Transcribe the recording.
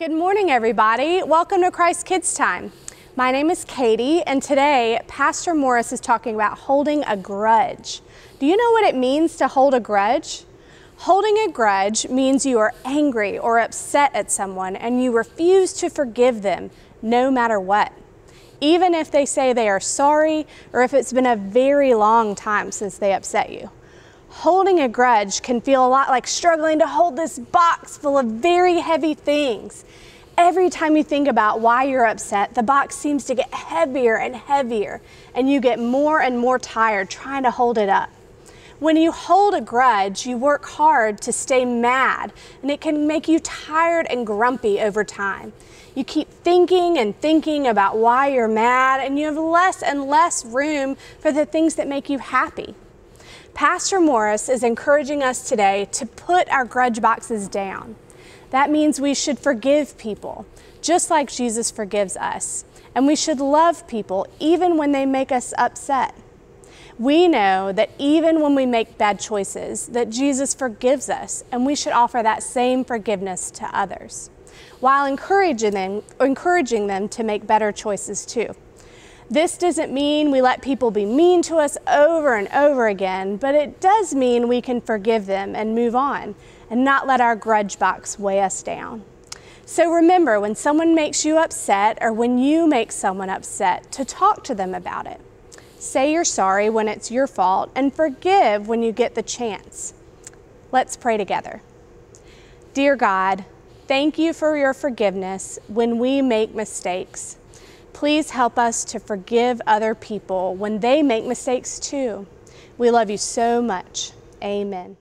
Good morning, everybody. Welcome to Christ Kids Time. My name is Katie, and today Pastor Morris is talking about holding a grudge. Do you know what it means to hold a grudge? Holding a grudge means you are angry or upset at someone and you refuse to forgive them no matter what. Even if they say they are sorry or if it's been a very long time since they upset you. Holding a grudge can feel a lot like struggling to hold this box full of very heavy things. Every time you think about why you're upset, the box seems to get heavier and heavier, and you get more and more tired trying to hold it up. When you hold a grudge, you work hard to stay mad, and it can make you tired and grumpy over time. You keep thinking and thinking about why you're mad, and you have less and less room for the things that make you happy. Pastor Morris is encouraging us today to put our grudge boxes down. That means we should forgive people, just like Jesus forgives us. And we should love people even when they make us upset. We know that even when we make bad choices, that Jesus forgives us, and we should offer that same forgiveness to others, while encouraging them, encouraging them to make better choices too. This doesn't mean we let people be mean to us over and over again, but it does mean we can forgive them and move on and not let our grudge box weigh us down. So remember, when someone makes you upset or when you make someone upset, to talk to them about it. Say you're sorry when it's your fault and forgive when you get the chance. Let's pray together. Dear God, thank you for your forgiveness when we make mistakes. Please help us to forgive other people when they make mistakes too. We love you so much. Amen.